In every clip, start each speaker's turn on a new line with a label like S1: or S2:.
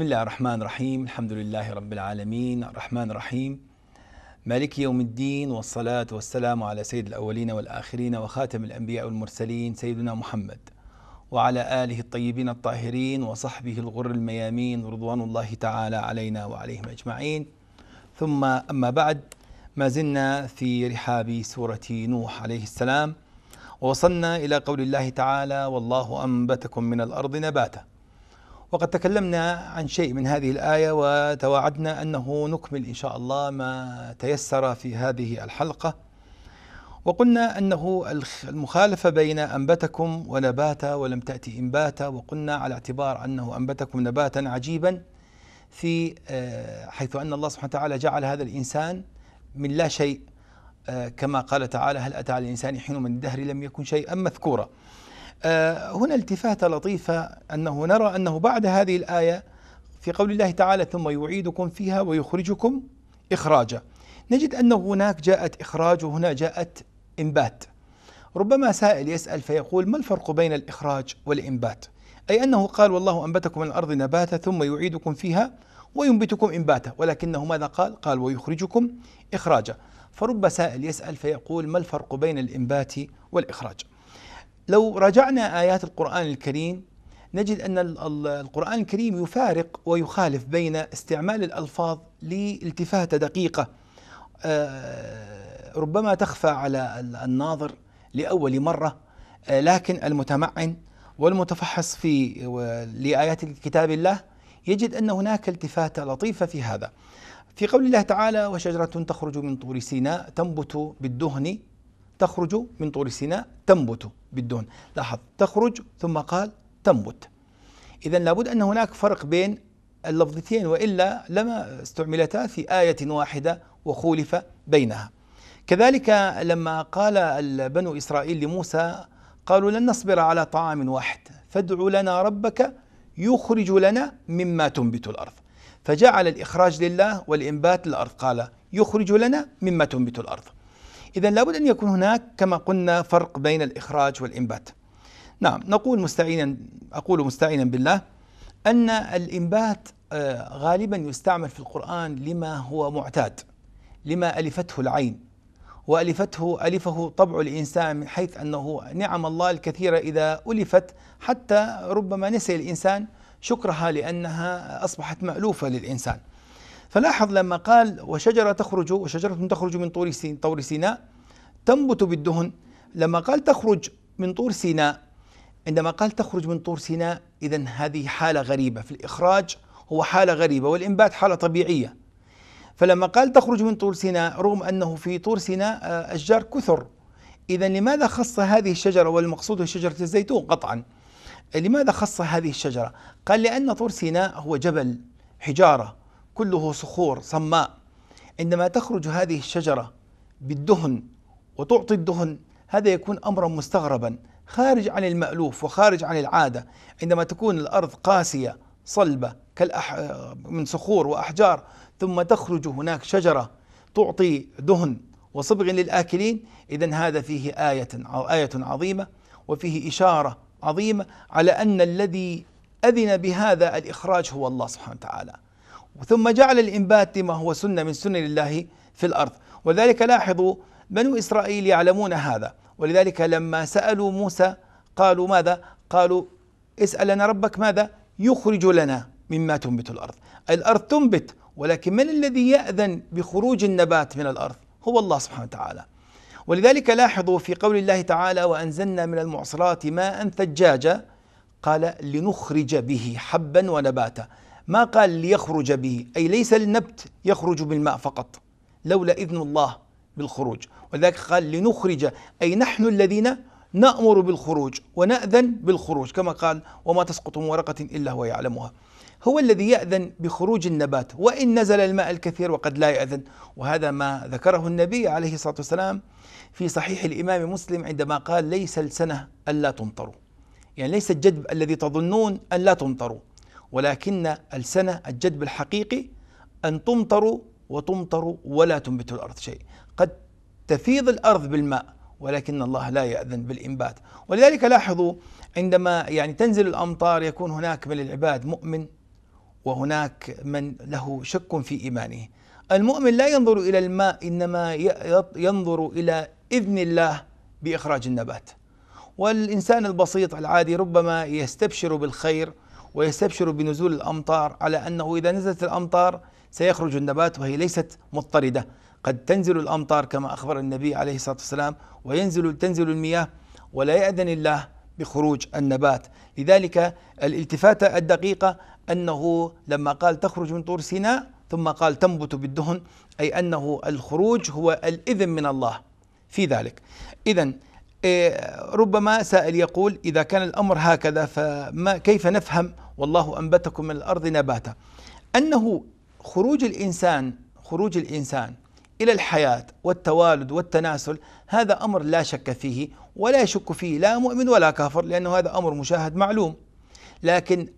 S1: بسم الله الرحمن الرحيم الحمد لله رب العالمين الرحمن الرحيم مالك يوم الدين والصلاة والسلام على سيد الأولين والآخرين وخاتم الأنبياء والمرسلين سيدنا محمد وعلى آله الطيبين الطاهرين وصحبه الغر الميامين رضوان الله تعالى علينا وعليهم أجمعين ثم أما بعد ما زلنا في رحاب سورة نوح عليه السلام ووصلنا إلى قول الله تعالى والله أنبتكم من الأرض نباتا وقد تكلمنا عن شيء من هذه الآية وتواعدنا أنه نكمل إن شاء الله ما تيسر في هذه الحلقة وقلنا أنه المخالفة بين أنبتكم ونباتا ولم تأتي إنباتا وقلنا على اعتبار أنه أنبتكم نباتا عجيبا في آه، حيث أن الله سبحانه وتعالى جعل هذا الإنسان من لا شيء آه، كما قال تعالى هل أتى على الإنسان حين من الدهر لم يكن شيئا مذكورا آه، هنا التفاتة لطيفة أنه نرى أنه بعد هذه الآية في قول الله تعالى ثم يعيدكم فيها ويخرجكم إخراجا نجد انه هناك جاءت إخراج وهنا جاءت إنبات ربما سائل يسأل فيقول ما الفرق بين الإخراج والإنبات أي أنه قال والله أنبتكم من الأرض نباتا ثم يعيدكم فيها وينبتكم إنباتا ولكنه ماذا قال؟ قال ويخرجكم إخراجا فرب سائل يسأل فيقول ما الفرق بين الإنبات والإخراج لو راجعنا آيات القرآن الكريم نجد أن القرآن الكريم يفارق ويخالف بين استعمال الألفاظ لالتفاتة دقيقة آه، ربما تخفى على الناظر لأول مرة آه، لكن المتمعن والمتفحص في لآيات كتاب الله يجد أن هناك التفاتة لطيفة في هذا في قول الله تعالى وشجرة تخرج من طور سيناء تنبت بالدهن تخرج من طور سيناء تنبت بالدون لاحظ تخرج ثم قال تنبت إذا لابد أن هناك فرق بين اللفظتين وإلا لما استعملتا في آية واحدة وخولف بينها كذلك لما قال بنو إسرائيل لموسى قالوا لن نصبر على طعام واحد فادع لنا ربك يخرج لنا مما تنبت الأرض فجعل الإخراج لله والإنبات للأرض قال يخرج لنا مما تنبت الأرض إذا لابد أن يكون هناك كما قلنا فرق بين الإخراج والإنبات نعم نقول مستعينا أقول مستعينا بالله أن الإنبات آه، غالبا يستعمل في القرآن لما هو معتاد لما ألفته العين وألفته ألفه طبع الإنسان من حيث أنه نعم الله الكثيرة إذا ألفت حتى ربما نسي الإنسان شكرها لأنها أصبحت مألوفة للإنسان فلاحظ لما قال وشجرة تخرج وشجرة تخرج من طور طور سيناء تنبت بالدهن لما قال تخرج من طور سيناء عندما قال تخرج من طور سيناء إذا هذه حالة غريبة في الإخراج هو حالة غريبة والإنبات حالة طبيعية فلما قال تخرج من طور سيناء رغم أنه في طور سيناء آه، أشجار كثر إذا لماذا خص هذه الشجرة والمقصود هي شجرة الزيتون قطعا لماذا خص هذه الشجرة قال لأن طور سيناء هو جبل حجارة كله صخور صماء عندما تخرج هذه الشجرة بالدهن وتعطي الدهن هذا يكون أمرا مستغربا خارج عن المألوف وخارج عن العادة عندما تكون الأرض قاسية صلبة كالأح... من صخور وأحجار ثم تخرج هناك شجرة تعطي دهن وصبغ للآكلين إذا هذا فيه آية آية عظيمة وفيه إشارة عظيمة على أن الذي أذن بهذا الإخراج هو الله سبحانه وتعالى ثم جعل الإنبات ما هو سنة من سنن الله في الأرض ولذلك لاحظوا بنو إسرائيل يعلمون هذا ولذلك لما سألوا موسى قالوا ماذا قالوا اسأل لنا ربك ماذا يخرج لنا مما تنبت الأرض الأرض تنبت ولكن من الذي يأذن بخروج النبات من الأرض هو الله سبحانه وتعالى ولذلك لاحظوا في قول الله تعالى وأنزلنا من المعصرات ماء ثجاجا قال لنخرج به حبا ونباتا ما قال ليخرج به أي ليس النبت يخرج بالماء فقط لولا إذن الله بالخروج ولذلك قال لنخرج أي نحن الذين نأمر بالخروج ونأذن بالخروج كما قال وما تسقط من ورقة إلا هو يعلمها هو الذي يأذن بخروج النبات وإن نزل الماء الكثير وقد لا يأذن وهذا ما ذكره النبي عليه الصلاة والسلام في صحيح الإمام مسلم عندما قال ليس السنة ألا تمطروا يعني ليس الجدب الذي تظنون أن لا تمطروا ولكن السنة الجدب الحقيقي أن تمطروا وتمطروا ولا تنبت الأرض شيء قد تفيض الأرض بالماء ولكن الله لا يأذن بالإنبات ولذلك لاحظوا عندما يعني تنزل الأمطار يكون هناك من العباد مؤمن وهناك من له شك في إيمانه المؤمن لا ينظر إلى الماء إنما ينظر إلى إذن الله بإخراج النبات والإنسان البسيط العادي ربما يستبشر بالخير ويستبشر بنزول الأمطار على أنه إذا نزلت الأمطار سيخرج النبات وهي ليست مضطردة قد تنزل الأمطار كما أخبر النبي عليه الصلاة والسلام وينزل تنزل المياه ولا يأذن الله بخروج النبات لذلك الالتفاتة الدقيقة أنه لما قال تخرج من طور سيناء ثم قال تنبت بالدهن أي أنه الخروج هو الإذن من الله في ذلك إذا إيه، ربما سائل يقول إذا كان الأمر هكذا فما كيف نفهم والله أنبتكم من الأرض نباتا أنه خروج الإنسان خروج الإنسان إلى الحياة والتوالد والتناسل هذا أمر لا شك فيه ولا يشك فيه لا مؤمن ولا كافر لأنه هذا أمر مشاهد معلوم لكن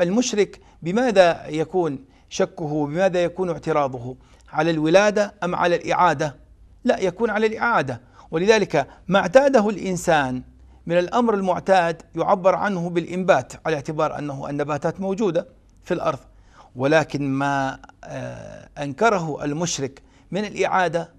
S1: المشرك بماذا يكون شكه بماذا يكون اعتراضه على الولادة أم على الإعادة لا يكون على الإعادة ولذلك ما اعتاده الإنسان من الأمر المعتاد يعبر عنه بالإنبات على اعتبار أنه النباتات موجودة في الأرض ولكن ما آه، أنكره المشرك من الإعادة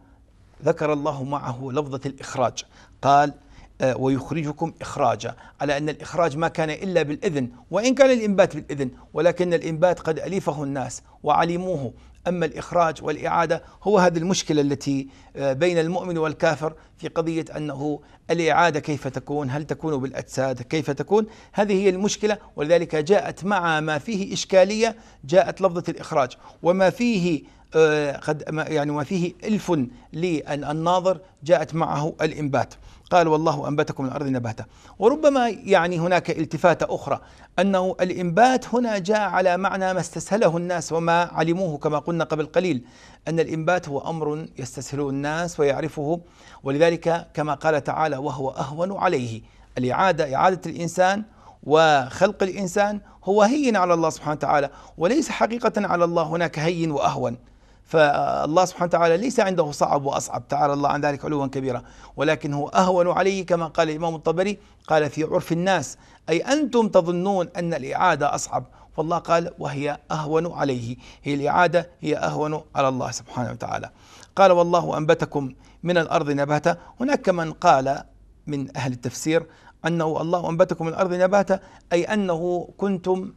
S1: ذكر الله معه لفظة الإخراج قال آه، ويخرجكم إخراجا على أن الإخراج ما كان إلا بالإذن وإن كان الإنبات بالإذن ولكن الإنبات قد ألفه الناس وعلموه أما الإخراج والإعادة هو هذه المشكلة التي آه، بين المؤمن والكافر في قضية أنه الإعادة كيف تكون هل تكون بالأجساد كيف تكون هذه هي المشكلة ولذلك جاءت مع ما فيه إشكالية جاءت لفظة الإخراج وما فيه آه، قد يعني ما فيه ألف للناظر جاءت معه الإنبات قال والله أنبتكم الأرض نباتا وربما يعني هناك التفاتة أخرى أنه الإنبات هنا جاء على معنى ما استسهله الناس وما علموه كما قلنا قبل قليل أن الإنبات هو أمر يستسهله الناس ويعرفه ولذلك كما قال تعالى وهو أهون عليه الإعادة إعادة الإنسان وخلق الإنسان هو هين على الله سبحانه وتعالى وليس حقيقة على الله هناك هين وأهون فالله سبحانه وتعالى ليس عنده صعب واصعب تعالى الله عن ذلك علوا كبيرا ولكن هو اهون عليه كما قال الامام الطبري قال في عرف الناس اي انتم تظنون ان الاعاده اصعب فالله قال وهي اهون عليه هي الاعاده هي اهون على الله سبحانه وتعالى قال والله انبتكم من الارض نباتا هناك من قال من اهل التفسير انه الله انبتكم من الارض نباتا اي انه كنتم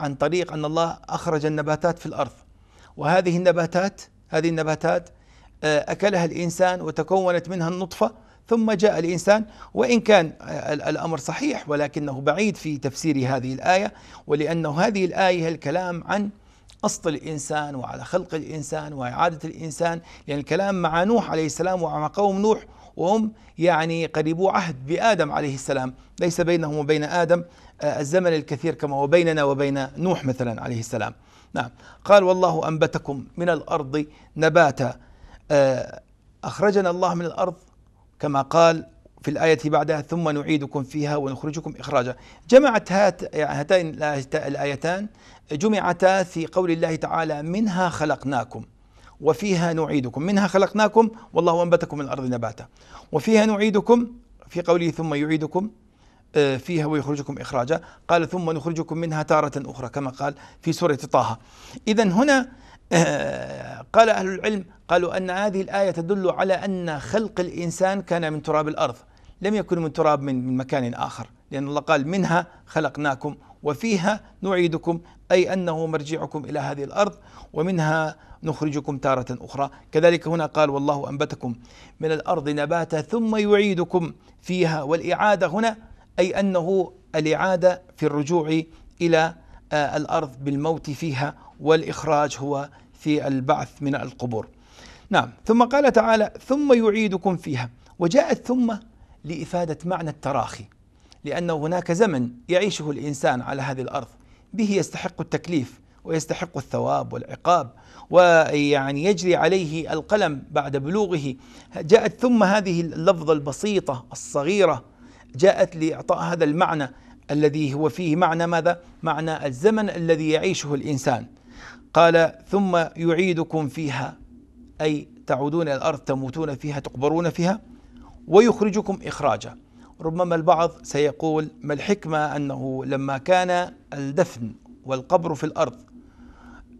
S1: عن طريق ان الله اخرج النباتات في الارض وهذه النباتات هذه النباتات آه، أكلها الإنسان وتكونت منها النطفة ثم جاء الإنسان وإن كان آه، الأمر صحيح ولكنه بعيد في تفسير هذه الآية ولأنه هذه الآية الكلام عن أصل الإنسان وعلى خلق الإنسان وإعادة الإنسان لأن يعني الكلام مع نوح عليه السلام ومع قوم نوح وهم يعني قريبو عهد بآدم عليه السلام ليس بينهم وبين آدم آه، الزمن الكثير كما وبيننا وبين نوح مثلا عليه السلام نعم قال والله أنبتكم من الأرض نباتا آه، أخرجنا الله من الأرض كما قال في الآية بعدها ثم نعيدكم فيها ونخرجكم إخراجا جمعت هات هاتين الآيتان جمعتا في قول الله تعالى منها خلقناكم وفيها نعيدكم منها خلقناكم والله أنبتكم من الأرض نباتا وفيها نعيدكم في قوله ثم يعيدكم آه، فيها ويخرجكم إخراجا قال ثم نخرجكم منها تارة أخرى كما قال في سورة طه إذا هنا آه، قال أهل العلم قالوا أن هذه الآية تدل على أن خلق الإنسان كان من تراب الأرض لم يكن من تراب من مكان آخر لأن الله قال منها خلقناكم وفيها نعيدكم أي أنه مرجعكم إلى هذه الأرض ومنها نخرجكم تارة أخرى كذلك هنا قال والله أنبتكم من الأرض نباتا ثم يعيدكم فيها والإعادة هنا أي أنه الإعادة في الرجوع إلى آه، الأرض بالموت فيها والإخراج هو في البعث من القبور نعم ثم قال تعالى ثم يعيدكم فيها وجاءت ثم لإفادة معنى التراخي لأن هناك زمن يعيشه الإنسان على هذه الأرض به يستحق التكليف ويستحق الثواب والعقاب ويعني يجري عليه القلم بعد بلوغه جاءت ثم هذه اللفظة البسيطة الصغيرة جاءت لإعطاء هذا المعنى الذي هو فيه معنى ماذا؟ معنى الزمن الذي يعيشه الإنسان قال ثم يعيدكم فيها أي تعودون إلى الأرض تموتون فيها تقبرون فيها ويخرجكم إخراجا ربما البعض سيقول ما الحكمة أنه لما كان الدفن والقبر في الأرض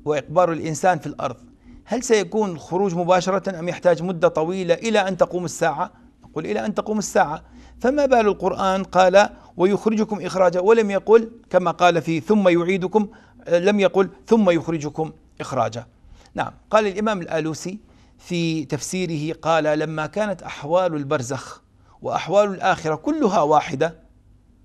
S1: وإقبار الإنسان في الأرض هل سيكون الخروج مباشرة أم يحتاج مدة طويلة إلى أن تقوم الساعة؟ نقول إلى أن تقوم الساعة فما بال القرآن قال ويخرجكم إخراجا ولم يقل كما قال في ثم يعيدكم آه، لم يقل ثم يخرجكم إخراجا نعم قال الإمام الآلوسي في تفسيره قال لما كانت أحوال البرزخ وأحوال الآخرة كلها واحدة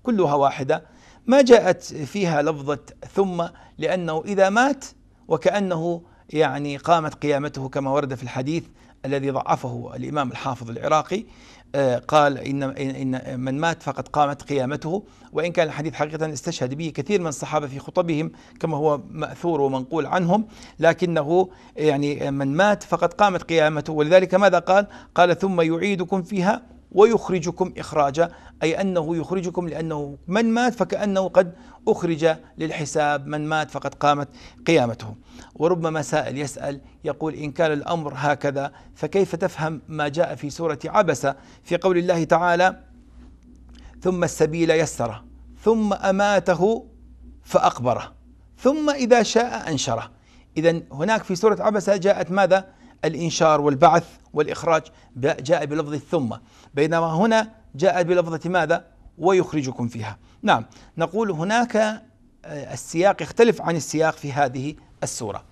S1: كلها واحدة ما جاءت فيها لفظة ثم لأنه إذا مات وكأنه يعني قامت قيامته كما ورد في الحديث الذي ضعفه الإمام الحافظ العراقي آه، قال إن, إن من مات فقد قامت قيامته وإن كان الحديث حقيقة استشهد به كثير من الصحابة في خطبهم كما هو مأثور ومنقول عنهم لكنه يعني من مات فقد قامت قيامته ولذلك ماذا قال قال ثم يعيدكم فيها ويخرجكم إخراجا أي أنه يخرجكم لأنه من مات فكأنه قد أخرج للحساب من مات فقد قامت قيامته وربما سائل يسأل يقول إن كان الأمر هكذا فكيف تفهم ما جاء في سورة عبسة في قول الله تعالى ثم السبيل يسره ثم أماته فأقبره ثم إذا شاء أنشره إذا هناك في سورة عبسة جاءت ماذا؟ الإنشار والبعث والإخراج جاء بلفظ ثم بينما هنا جاء بلفظة ماذا ويخرجكم فيها نعم نقول هناك آه، السياق يختلف عن السياق في هذه السورة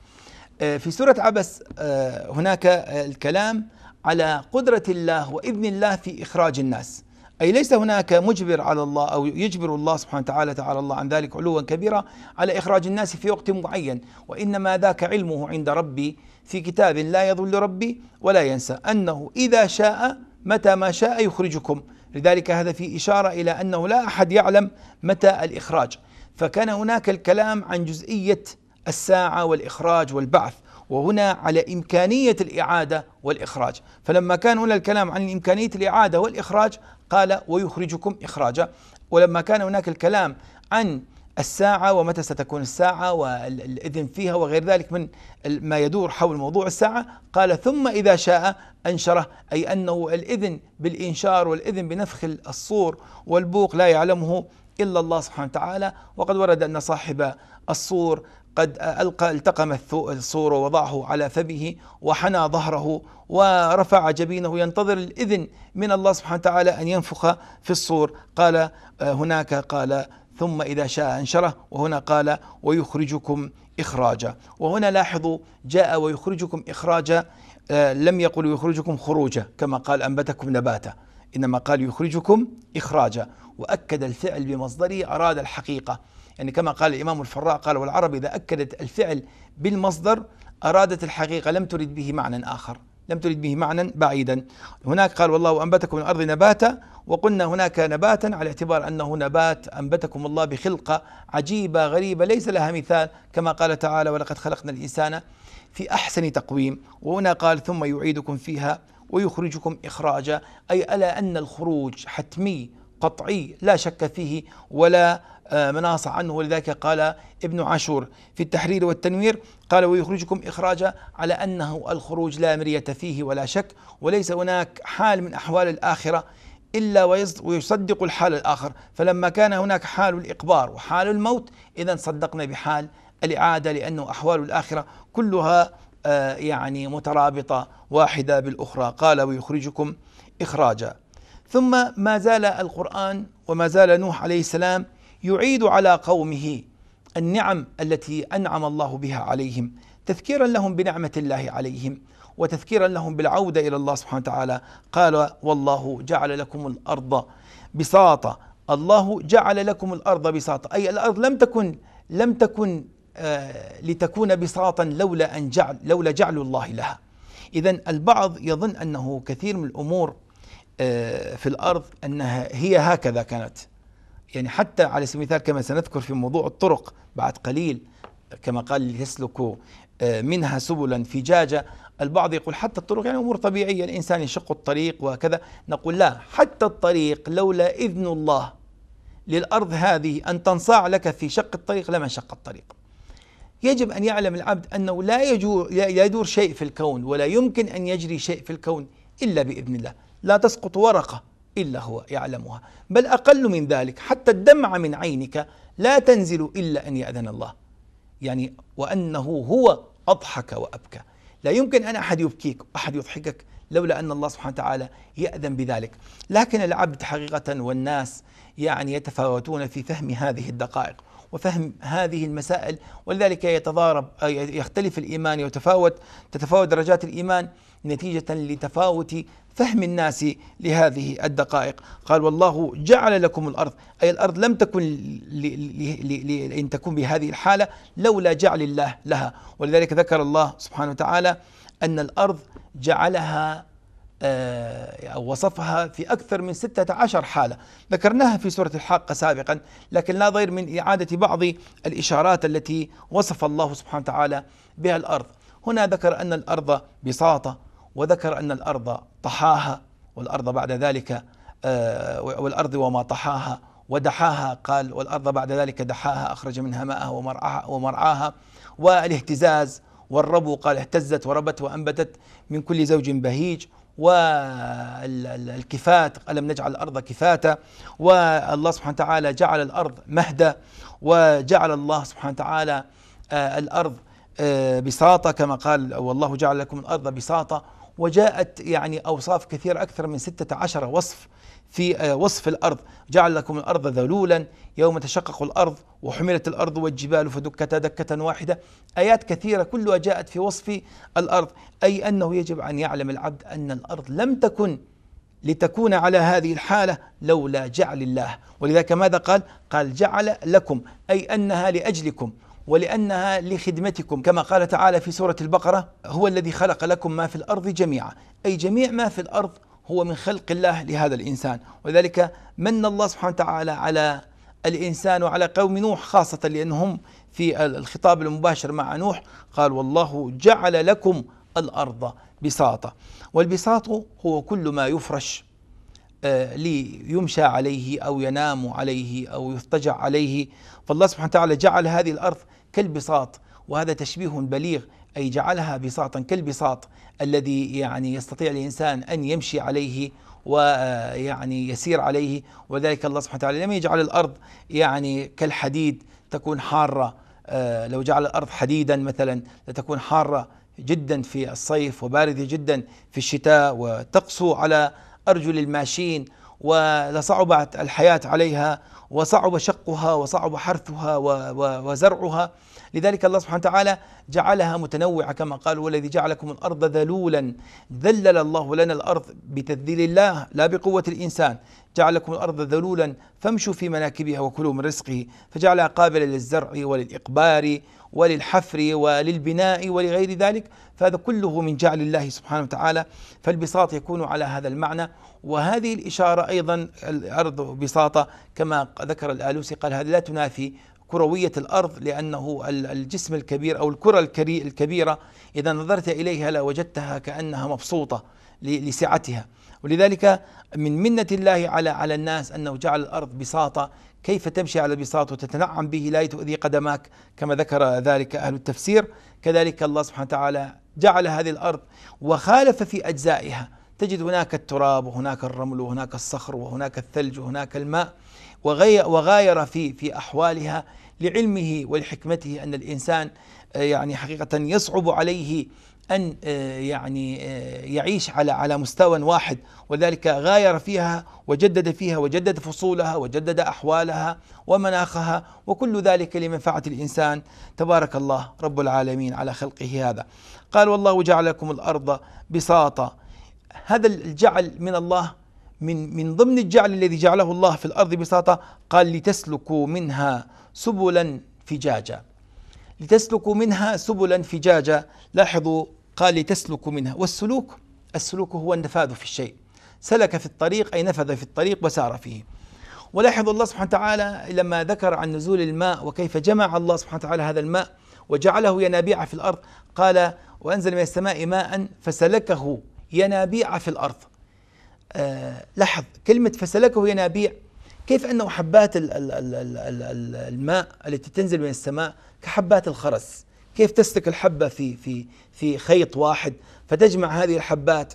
S1: آه، في سورة عبس آه، هناك الكلام على قدرة الله وإذن الله في إخراج الناس أي ليس هناك مجبر على الله أو يجبر الله سبحانه وتعالى تعالى الله عن ذلك علوا كبيرا على إخراج الناس في وقت معين وإنما ذاك علمه عند ربي في كتاب لا يضل ربي ولا ينسى أنه إذا شاء متى ما شاء يخرجكم لذلك هذا في إشارة إلى أنه لا أحد يعلم متى الإخراج فكان هناك الكلام عن جزئية الساعة والإخراج والبعث وهنا على إمكانية الإعادة والإخراج فلما كان هنا الكلام عن إمكانية الإعادة والإخراج قال ويخرجكم إخراجا ولما كان هناك الكلام عن الساعة ومتى ستكون الساعة والإذن فيها وغير ذلك من ما يدور حول موضوع الساعة قال ثم إذا شاء أنشره أي أنه الإذن بالإنشار والإذن بنفخ الصور والبوق لا يعلمه إلا الله سبحانه وتعالى وقد ورد أن صاحب الصور قد ألقى التقم الصور ووضعه على فمه وحنى ظهره ورفع جبينه ينتظر الإذن من الله سبحانه وتعالى أن ينفخ في الصور قال آه، هناك قال ثم إذا شاء أنشره وهنا قال ويخرجكم إخراجا وهنا لاحظوا جاء ويخرجكم إخراجا آه، لم يقل يخرجكم خروجا كما قال أنبتكم نباتا إنما قال يخرجكم إخراجا وأكد الفعل بمصدره أراد الحقيقة يعني كما قال الإمام الفراء قال والعرب إذا أكدت الفعل بالمصدر أرادت الحقيقة لم ترد به معنى آخر لم ترد به معنى بعيدا هناك قال والله أنبتكم من الأرض نباتا وقلنا هناك نباتا على اعتبار أنه نبات أنبتكم الله بخلقة عجيبة غريبة ليس لها مثال كما قال تعالى ولقد خلقنا الإنسان في أحسن تقويم وهنا قال ثم يعيدكم فيها ويخرجكم إخراجا أي ألا أن الخروج حتمي قطعي لا شك فيه ولا آه، مناص عنه ولذلك قال ابن عاشور في التحرير والتنوير قال ويخرجكم إخراجا على أنه الخروج لا مرية فيه ولا شك وليس هناك حال من أحوال الآخرة إلا ويصدق الحال الآخر فلما كان هناك حال الإقبار وحال الموت إذا صدقنا بحال الإعادة لأنه أحوال الآخرة كلها آه، يعني مترابطة واحدة بالأخرى قال ويخرجكم إخراجا ثم ما زال القرآن وما زال نوح عليه السلام يعيد على قومه النعم التي أنعم الله بها عليهم تذكيرا لهم بنعمة الله عليهم وتذكيرا لهم بالعودة إلى الله سبحانه وتعالى قال والله جعل لكم الأرض بساطة الله جعل لكم الأرض بساطة أي الأرض لم تكن لم تكن آه لتكون بساطا لولا أن جعل لولا جعل الله لها إذا البعض يظن أنه كثير من الأمور آه، في الارض انها هي هكذا كانت يعني حتى على سبيل المثال كما سنذكر في موضوع الطرق بعد قليل كما قال يسلك آه، منها سبلا فجاجة البعض يقول حتى الطرق يعني أمور طبيعية الإنسان يشق الطريق وكذا نقول لا حتى الطريق لولا إذن الله للأرض هذه أن تنصاع لك في شق الطريق لما شق الطريق يجب أن يعلم العبد أنه لا, يجور لا يدور شيء في الكون ولا يمكن أن يجري شيء في الكون إلا بإذن الله لا تسقط ورقة إلا هو يعلمها بل أقل من ذلك حتى الدمعة من عينك لا تنزل إلا أن يأذن الله يعني وأنه هو أضحك وأبكى لا يمكن أن أحد يبكيك أحد يضحكك لولا أن الله سبحانه وتعالى يأذن بذلك لكن العبد حقيقة والناس يعني يتفاوتون في فهم هذه الدقائق وفهم هذه المسائل ولذلك يتضارب يختلف الإيمان يتفاوت تتفاوت درجات الإيمان نتيجة لتفاوت فهم الناس لهذه الدقائق قال والله جعل لكم الأرض أي الأرض لم تكن لأن تكون بهذه الحالة لولا جعل الله لها ولذلك ذكر الله سبحانه وتعالى أن الأرض جعلها أو آه، وصفها في أكثر من 16 حالة ذكرناها في سورة الحاقة سابقا لكن لا ضير من إعادة بعض الإشارات التي وصف الله سبحانه وتعالى بها الأرض هنا ذكر أن الأرض بساطة وذكر أن الأرض طحاها والأرض بعد ذلك آه، والأرض وما طحاها ودحاها قال والأرض بعد ذلك دحاها أخرج منها ماءها ومرعاها, ومرعاها والاهتزاز والربو قال اهتزت وربت وأنبتت من كل زوج بهيج والكفات ألم نجعل الأرض كفاتا والله سبحانه وتعالى جعل الأرض مهدا وجعل الله سبحانه وتعالى آه، الأرض آه، بساطة كما قال والله جعل لكم الأرض بساطة وجاءت يعني أوصاف كثيرة أكثر من 16 وصف في آه، وصف الأرض جعل لكم الأرض ذلولا يوم تشقق الأرض وحملت الأرض والجبال فدكتا دكة واحدة آيات كثيرة كلها جاءت في وصف الأرض أي أنه يجب أن يعلم العبد أن الأرض لم تكن لتكون على هذه الحالة لولا جعل الله ولذلك ماذا قال؟ قال جعل لكم أي أنها لأجلكم ولأنها لخدمتكم كما قال تعالى في سورة البقرة هو الذي خلق لكم ما في الأرض جميعا أي جميع ما في الأرض هو من خلق الله لهذا الإنسان وذلك من الله سبحانه وتعالى على الإنسان وعلى قوم نوح خاصة لأنهم في الخطاب المباشر مع نوح قال والله جعل لكم الأرض بساطة والبساط هو كل ما يفرش آه، ليمشى عليه أو ينام عليه أو يضطجع عليه فالله سبحانه وتعالى جعل هذه الأرض كالبساط وهذا تشبيه بليغ أي جعلها بساطا كالبساط الذي يعني يستطيع الإنسان أن يمشي عليه ويعني آه، يسير عليه وذلك الله سبحانه وتعالى لم يجعل الأرض يعني كالحديد تكون حارة آه، لو جعل الأرض حديدا مثلا لتكون حارة جدا في الصيف وباردة جدا في الشتاء وتقسو على أرجل الماشين ولصعبت الحياة عليها وصعب شقها وصعب حرثها وزرعها لذلك الله سبحانه وتعالى جعلها متنوعة كما قال والذي جعلكم الأرض ذلولا ذلل الله لنا الأرض بتذليل الله لا بقوة الإنسان جعلكم الأرض ذلولا فامشوا في مناكبها وكلوا من رزقه فجعلها قابلة للزرع وللإقبار وللحفر وللبناء ولغير ذلك فهذا كله من جعل الله سبحانه وتعالى فالبساط يكون على هذا المعنى وهذه الإشارة أيضا الأرض بساطة كما ذكر الآلوسي قال هذه لا تنافي كروية الأرض لأنه الجسم الكبير أو الكرة الكبيرة إذا نظرت إليها لوجدتها كأنها مبسوطة لسعتها ولذلك من منة الله على على الناس أنه جعل الأرض بساطة كيف تمشي على البساط وتتنعم به لا تؤذي قدماك كما ذكر ذلك أهل التفسير كذلك الله سبحانه وتعالى جعل هذه الأرض وخالف في أجزائها تجد هناك التراب وهناك الرمل وهناك الصخر وهناك الثلج وهناك الماء وغاير في في أحوالها لعلمه ولحكمته أن الإنسان آه، يعني حقيقة يصعب عليه أن آه، يعني آه، يعيش على على مستوى واحد ولذلك غاير فيها وجدد فيها وجدد فصولها وجدد أحوالها ومناخها وكل ذلك لمنفعة الإنسان تبارك الله رب العالمين على خلقه هذا قال والله جعل لكم الأرض بساطة هذا الجعل من الله من من ضمن الجعل الذي جعله الله في الارض بساطه قال لتسلكوا منها سبلا فجاجا لتسلكوا منها سبلا فجاجا لاحظوا قال لتسلكوا منها والسلوك السلوك هو النفاذ في الشيء سلك في الطريق اي نفذ في الطريق وسار فيه ولاحظوا الله سبحانه وتعالى لما ذكر عن نزول الماء وكيف جمع الله سبحانه وتعالى هذا الماء وجعله ينابيع في الارض قال وانزل من السماء ماء فسلكه ينابيع في الارض آه، لاحظ كلمة فسلكه ينابيع كيف أنه حبات الماء التي تنزل من السماء كحبات الخرز كيف تسلك الحبة في في في خيط واحد فتجمع هذه الحبات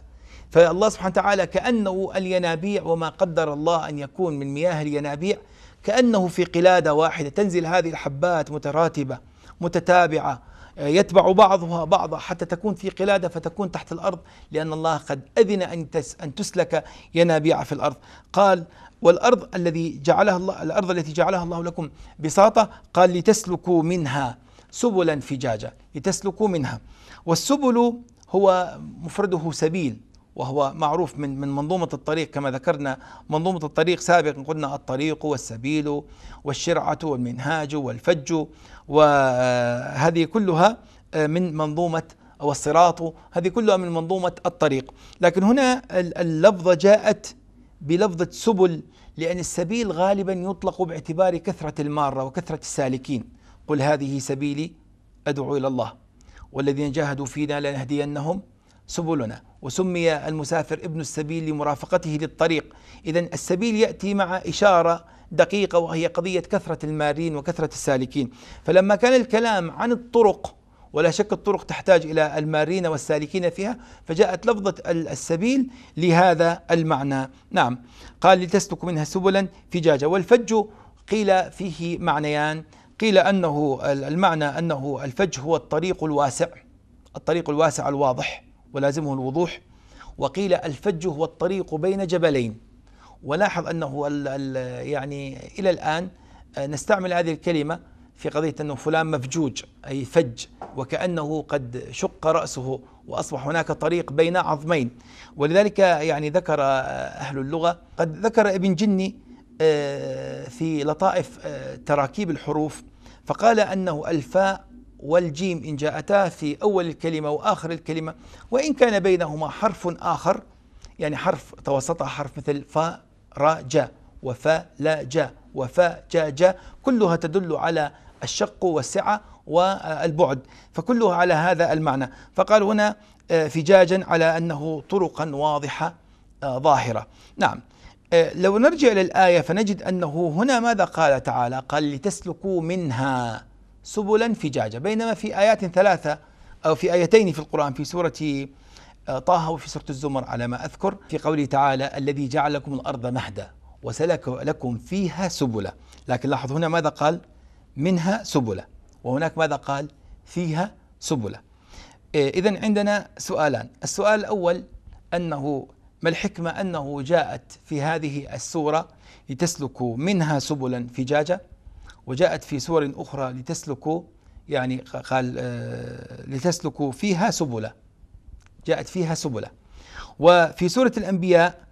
S1: فالله سبحانه وتعالى كأنه الينابيع وما قدر الله أن يكون من مياه الينابيع كأنه في قلادة واحدة تنزل هذه الحبات متراتبة متتابعة يتبع بعضها بعضا حتى تكون في قلادة فتكون تحت الأرض لأن الله قد أذن أن أن تسلك ينابيع في الأرض قال والأرض الذي جعلها الله الأرض التي جعلها الله لكم بساطة قال لتسلكوا منها سبلا فجاجة لتسلكوا منها والسبل هو مفرده سبيل وهو معروف من من منظومة الطريق كما ذكرنا منظومة الطريق سابقا قلنا الطريق والسبيل والشرعة والمنهاج والفج وهذه كلها آه، من منظومة أو الصراط هذه كلها من منظومة الطريق لكن هنا اللفظة جاءت بلفظة سبل لأن السبيل غالبا يطلق باعتبار كثرة المارة وكثرة السالكين قل هذه سبيلي أدعو إلى الله والذين جاهدوا فينا لنهدينهم سبلنا وسمي المسافر ابن السبيل لمرافقته للطريق إذا السبيل يأتي مع إشارة دقيقة وهي قضية كثرة المارين وكثرة السالكين فلما كان الكلام عن الطرق ولا شك الطرق تحتاج الى المارين والسالكين فيها فجاءت لفظه السبيل لهذا المعنى نعم قال لتسلك منها سبلا فجاجه والفج قيل فيه معنيان قيل انه المعنى انه الفج هو الطريق الواسع الطريق الواسع الواضح ولازمه الوضوح وقيل الفج هو الطريق بين جبلين ولاحظ انه الـ الـ يعني الى الان آه، نستعمل هذه الكلمه في قضيه انه فلان مفجوج اي فج وكانه قد شق راسه واصبح هناك طريق بين عظمين ولذلك يعني ذكر آه، اهل اللغه قد ذكر ابن جني آه، في لطائف تراكيب الحروف فقال انه الفاء والجيم إن جاءتا في أول الكلمة وآخر الكلمة وإن كان بينهما حرف آخر يعني حرف توسطها حرف مثل فا را جا وفا لا جا وفا جا جا كلها تدل على الشق والسعة والبعد فكلها على هذا المعنى فقال هنا آه، فجاجا على أنه طرقا واضحة آه، ظاهرة نعم آه، لو نرجع للآية فنجد أنه هنا ماذا قال تعالى قال لتسلكوا منها سبلا فجاجة بينما في آيات ثلاثة أو في آيتين في القرآن في سورة آه، طه وفي سورة الزمر على ما أذكر في قوله تعالى الذي جعل لكم الأرض مهدا وسلك لكم فيها سبلا لكن لاحظوا هنا ماذا قال منها سبلا وهناك ماذا قال فيها سبلا آه، إذا عندنا سؤالان السؤال الأول أنه ما الحكمة أنه جاءت في هذه السورة لتسلكوا منها سبلا فجاجة وجاءت في سور أخرى لتسلكوا يعني قال آه، لتسلكوا فيها سبلا جاءت فيها سبلا وفي سورة الأنبياء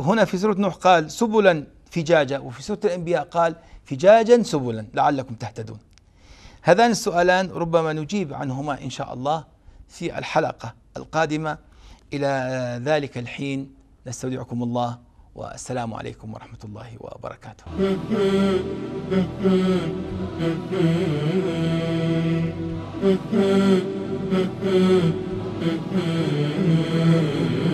S1: هنا في سورة نوح قال سبلا فجاجا وفي سورة الأنبياء قال فجاجا سبلا لعلكم تهتدون هذان السؤالان ربما نجيب عنهما إن شاء الله في الحلقة القادمة إلى ذلك الحين نستودعكم الله والسلام عليكم ورحمة الله وبركاته Mm-hmm.